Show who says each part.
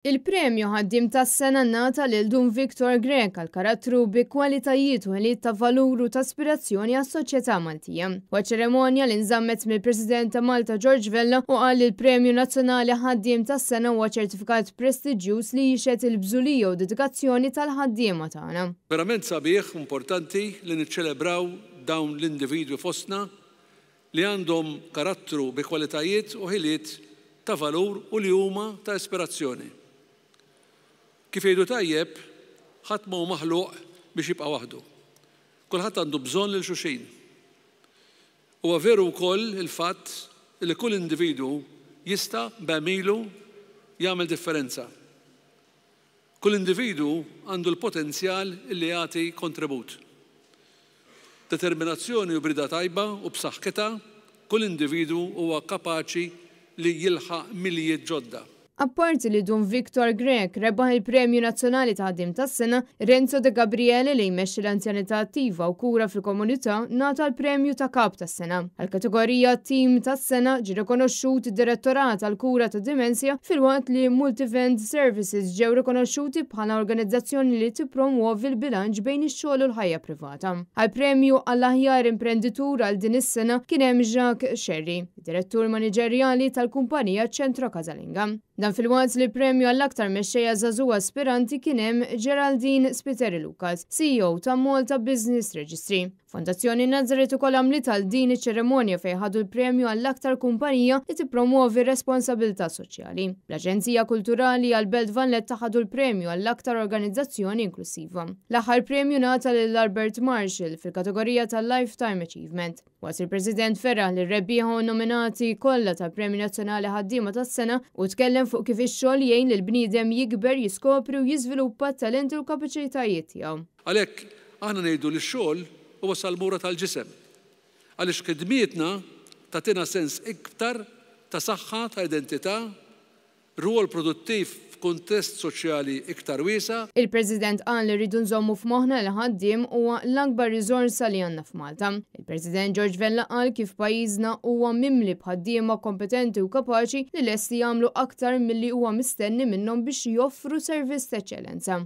Speaker 1: Il-premju ħaddim tas sena nata lil Dun Viktor Grek għal karattru bi kwalitajiet u għalit ta' valuru ta' aspirazzjoni għas soċjetà Maltija. U ċeremonja li nżammet mill-President ta' Malta George Vella u għal il-Premju Nazzjonali ħaddim tas sena huwa ċertifikat prestigjus li jixet il-bżulija u dedikazzjoni tal-ħaddiema tagħna.
Speaker 2: Verament sabiħ importanti li niċċelebraw dawn l-individwi fostna li għandhom karattru bi kwalitajiet u ħiliet ta' valur u li huma ta' ispirazzjoni. Kif jgħidu tajjeb, ħadd ma maħluq biex jibqa' waħdu. Kulħadd għandu bżonn lil xuxin. Huwa veru wkoll il-fatt li kull individu jista' bamilu jagħmel differenza. Kull individu għandu l-potenzjal li jagħti kontribut. Determinazzjoni u brida tajba u b'saħketa, kull individu huwa kapaċi li jilħaq miljiet ġodda.
Speaker 1: Apparti li dun Viktor Grek rebaħ il-Premju Nazzjonali ta' ħadim tas-sena, Renzo De Gabriele li jmexxi l-anzjanità attiva u kura fil-komunità nata l-Premju ta' Kap tas-sena. Għal-kategorija Tim tas-sena ġi rikonoxxut id-Direttorat għal kura ta' Dimensja fil-waqt li Multivent Services ġew rikonoxxuti bħala organizzazzjoni li tippromuovi l-bilanċ bejn ix-xogħol u l-ħajja privata. Għal-Premju għall-aħjar imprenditur għal din is-sena kien hemm Jacques Sherry, direttur maniġerjali tal-kumpanija Ċentro Casalinga. Dan fil-waqt li premju għall-aktar mexxejja żagħżugħa aspiranti kien hemm Geraldine Spiteri Lucas, CEO ta' Malta Business Registry. Fondazzjoni Nazzaret ukoll għamlit għal din iċ-ċeremonja fejn ħadu l-premju għall-aktar kumpanija li tippromuovi responsabilità soċjali. L-Aġenzija Kulturali għal Belt Vanlet taħadu l-premju għall-aktar organizzazzjoni inklusiva. L-aħħar premju nata lil Albert Marshall fil-kategorija tal-Lifetime Achievement. Was il-President Ferra li rebbieħu nominati kollha tal-Premju Nazzjonali ħaddiema tas-sena u tkellem fuq kif ix-xogħol jgħin lil bniedem jikber jiskopri u jiżviluppa talenti u kapaċitajiet tiegħu.
Speaker 2: Għalhekk aħna ngħidu li x-xogħol u wasal mura tal-ġisem. Għalix kidmietna tina sens iktar ta' saħħa, ta' identità, ruol produttiv f'kuntest soċjali iktar wiesa.
Speaker 1: Il-President għan li rridu nżommu f'moħħna l ħaddiem huwa l-akbar rizorsa li għandna f'Malta. Il-President George Vella qal kif pajjiżna huwa mimli bħaddiema kompetenti u kapaċi li lesti jagħmlu aktar milli huwa mistenni minnhom biex joffru servizz ta' eċellenza.